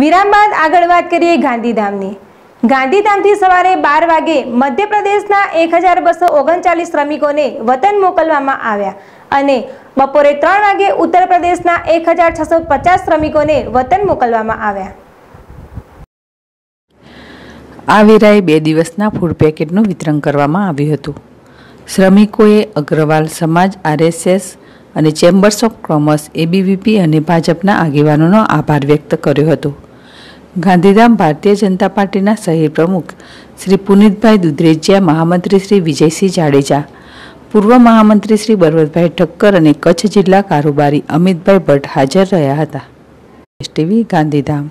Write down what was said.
વિરામ બાદ આગળ વાત કરીએ ગાંધીધામની ગાંધીધામથી સવારે બાર વાગે મધ્યપ્રદેશના એક હજાર બસો ઓગણચાલીસ શ્રમિકોને વતન મોકલવામાં આવ્યા અને બપોરે ત્રણ વાગે ઉત્તર પ્રદેશના એક હજાર છસો પચાસ શ્રમિકોને વતન મોકલવામાં આવ્યા આ વેરાએ બે દિવસના ફૂડ પેકેટનું વિતરણ કરવામાં આવ્યું હતું શ્રમિકોએ અગ્રવાલ સમાજ આરએસએસ અને ચેમ્બર્સ ઓફ કોમર્સ એબીવીપી અને ભાજપના આગેવાનોનો આભાર વ્યક્ત કર્યો હતો ગાંધીધામ ભારતીય જનતા પાર્ટીના શહેર પ્રમુખ શ્રી પુનિતભાઈ દુધરેજિયા મહામંત્રી શ્રી વિજયસિંહ જાડેજા પૂર્વ મહામંત્રી શ્રી બરવતભાઈ ઠક્કર અને કચ્છ જિલ્લા કારોબારી અમિતભાઈ ભટ્ટ હાજર રહ્યા હતા એસટીવી ગાંધીધામ